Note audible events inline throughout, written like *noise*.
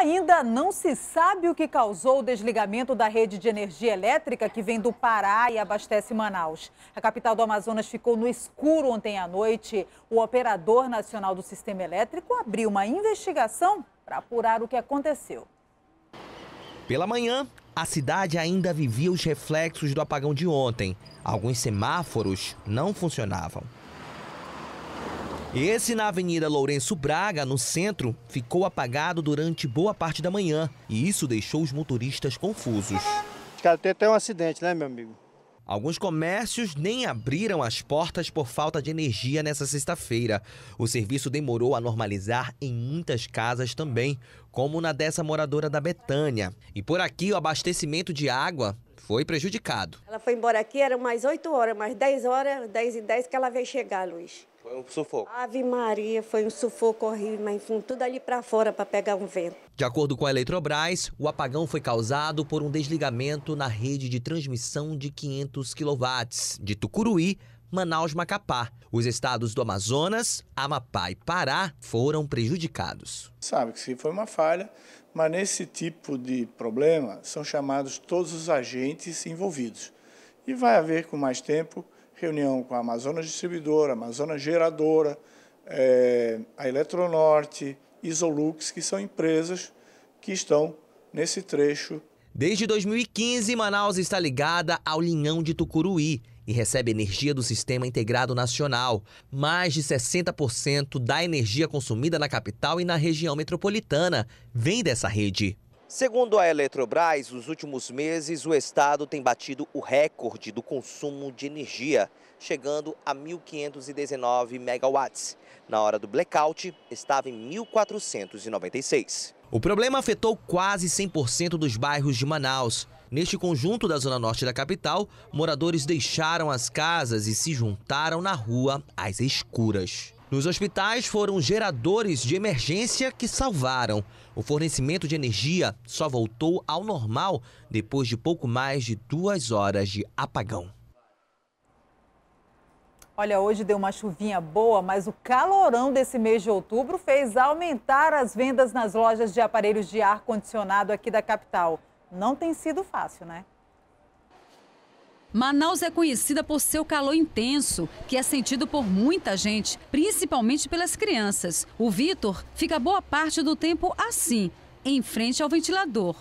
Ainda não se sabe o que causou o desligamento da rede de energia elétrica que vem do Pará e abastece Manaus. A capital do Amazonas ficou no escuro ontem à noite. O operador nacional do sistema elétrico abriu uma investigação para apurar o que aconteceu. Pela manhã, a cidade ainda vivia os reflexos do apagão de ontem. Alguns semáforos não funcionavam. Esse na Avenida Lourenço Braga, no centro, ficou apagado durante boa parte da manhã e isso deixou os motoristas confusos. Cara, tem até um acidente, né, meu amigo? Alguns comércios nem abriram as portas por falta de energia nessa sexta-feira. O serviço demorou a normalizar em muitas casas também, como na dessa moradora da Betânia. E por aqui o abastecimento de água foi prejudicado. Ela foi embora aqui, era mais 8 horas, mais 10 horas, 10 e 10 que ela veio chegar, Luiz. Foi um sufoco. Ave Maria, foi um sufoco horrível, mas enfim, tudo ali para fora para pegar um vento. De acordo com a Eletrobras, o apagão foi causado por um desligamento na rede de transmissão de 500 kW de Tucuruí Manaus-Macapá. Os estados do Amazonas, Amapá e Pará foram prejudicados. Sabe que se foi uma falha, mas nesse tipo de problema são chamados todos os agentes envolvidos. E vai haver com mais tempo reunião com a Amazonas Distribuidora, Amazonas Geradora, é, a Eletronorte, Isolux, que são empresas que estão nesse trecho. Desde 2015, Manaus está ligada ao linhão de Tucuruí e recebe energia do Sistema Integrado Nacional. Mais de 60% da energia consumida na capital e na região metropolitana vem dessa rede. Segundo a Eletrobras, nos últimos meses o estado tem batido o recorde do consumo de energia, chegando a 1.519 megawatts. Na hora do blackout, estava em 1.496. O problema afetou quase 100% dos bairros de Manaus. Neste conjunto da zona norte da capital, moradores deixaram as casas e se juntaram na rua às escuras. Nos hospitais foram geradores de emergência que salvaram. O fornecimento de energia só voltou ao normal depois de pouco mais de duas horas de apagão. Olha, hoje deu uma chuvinha boa, mas o calorão desse mês de outubro fez aumentar as vendas nas lojas de aparelhos de ar-condicionado aqui da capital. Não tem sido fácil, né? Manaus é conhecida por seu calor intenso, que é sentido por muita gente, principalmente pelas crianças. O Vitor fica boa parte do tempo assim, em frente ao ventilador.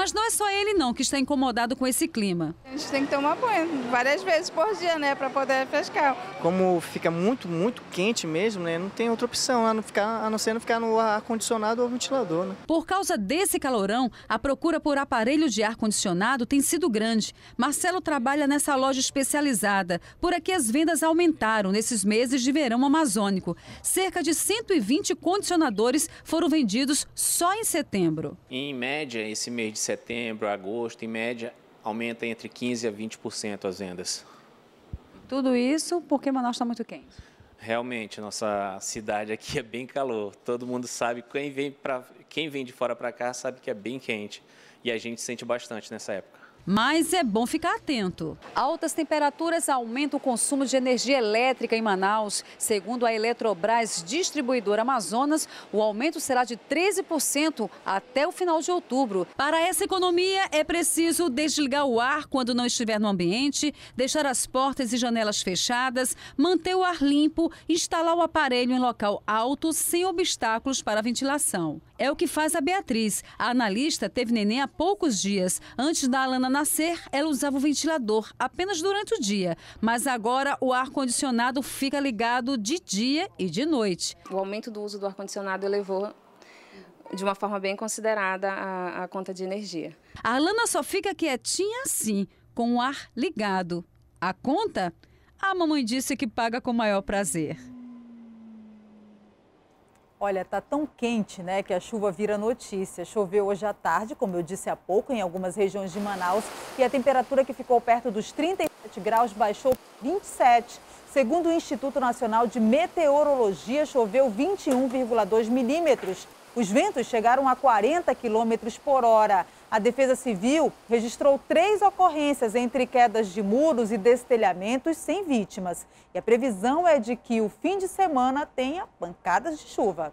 Mas não é só ele não que está incomodado com esse clima. A gente tem que tomar banho várias vezes por dia, né, para poder refrescar. Como fica muito, muito quente mesmo, né, não tem outra opção a não, ficar, a não ser não ficar no ar-condicionado ou ventilador. Né? Por causa desse calorão, a procura por aparelho de ar-condicionado tem sido grande. Marcelo trabalha nessa loja especializada. Por aqui as vendas aumentaram nesses meses de verão amazônico. Cerca de 120 condicionadores foram vendidos só em setembro. Em média, esse mês de setembro, setembro agosto, em média, aumenta entre 15% a 20% as vendas. Tudo isso porque Manaus está muito quente. Realmente, nossa cidade aqui *laughs* é bem calor. Todo mundo sabe, quem vem, pra, quem vem de fora para cá sabe que é bem quente. E a gente sente bastante nessa época mas é bom ficar atento. Altas temperaturas aumentam o consumo de energia elétrica em Manaus. Segundo a Eletrobras Distribuidora Amazonas, o aumento será de 13% até o final de outubro. Para essa economia, é preciso desligar o ar quando não estiver no ambiente, deixar as portas e janelas fechadas, manter o ar limpo, instalar o aparelho em local alto sem obstáculos para a ventilação. É o que faz a Beatriz. A analista teve neném há poucos dias. Antes da Alana nascer, ela usava o ventilador apenas durante o dia. Mas agora o ar-condicionado fica ligado de dia e de noite. O aumento do uso do ar-condicionado elevou de uma forma bem considerada a, a, conta de energia. A Alana só fica quietinha assim, com o ar ligado. A conta? A mamãe disse que paga com maior prazer. Olha, tá tão quente, né, que a chuva vira notícia. Choveu hoje à tarde, como eu disse há pouco, em algumas regiões de Manaus, e a temperatura que ficou perto dos 37 graus baixou 27. Segundo o Instituto Nacional de Meteorologia, choveu 21,2 milímetros. Os ventos chegaram a 40 quilômetros por hora. A Defesa Civil registrou três ocorrências entre quedas de muros e destelhamentos sem vítimas. E a previsão é de que o fim de semana tenha pancadas de chuva.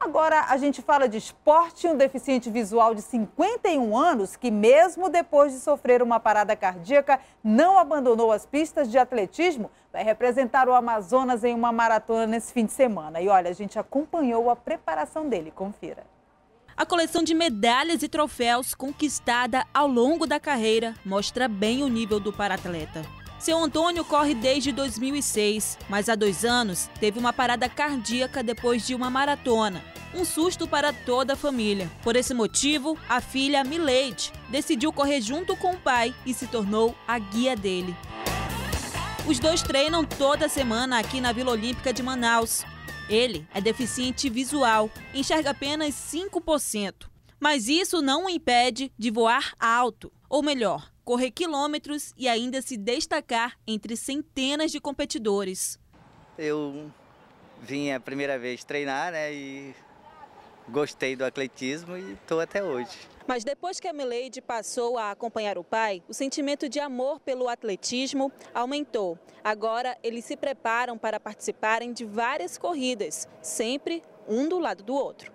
Agora a gente fala de esporte um deficiente visual de 51 anos que, mesmo depois de sofrer uma parada cardíaca, não abandonou as pistas de atletismo, vai representar o Amazonas em uma maratona nesse fim de semana. E olha, a gente acompanhou a preparação dele, confira. A coleção de medalhas e troféus conquistada ao longo da carreira mostra bem o nível do paratleta. Seu Antônio corre desde 2006, mas há dois anos teve uma parada cardíaca depois de uma maratona. Um susto para toda a família. Por esse motivo, a filha Milady decidiu correr junto com o pai e se tornou a guia dele. Os dois treinam toda semana aqui na Vila Olímpica de Manaus. Ele é deficiente visual, enxerga apenas 5%. Mas isso não o impede de voar alto, ou melhor, correr quilômetros e ainda se destacar entre centenas de competidores. Eu vim a primeira vez treinar né, e gostei do atletismo e estou até hoje. Mas depois que a Milady passou a acompanhar o pai, o sentimento de amor pelo atletismo aumentou. Agora eles se preparam para participarem de várias corridas, sempre um do lado do outro.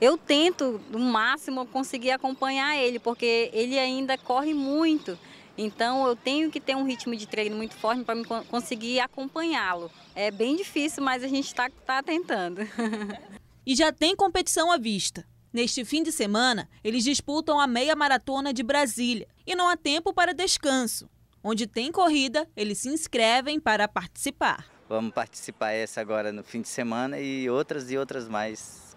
Eu tento, no máximo, conseguir acompanhar ele, porque ele ainda corre muito. Então eu tenho que ter um ritmo de treino muito forte para conseguir acompanhá-lo. É bem difícil, mas a gente está tá tentando. *laughs* e já tem competição à vista. Neste fim de semana, eles disputam a meia maratona de Brasília e não há tempo para descanso. Onde tem corrida, eles se inscrevem para participar. Vamos participar essa agora no fim de semana e outras e outras mais.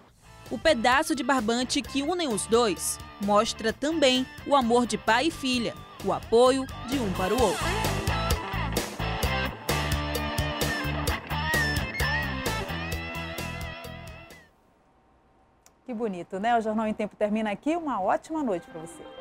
O pedaço de barbante que unem os dois mostra também o amor de pai e filha, o apoio de um para o outro. bonito, né? O Jornal em Tempo termina aqui. Uma ótima noite para você.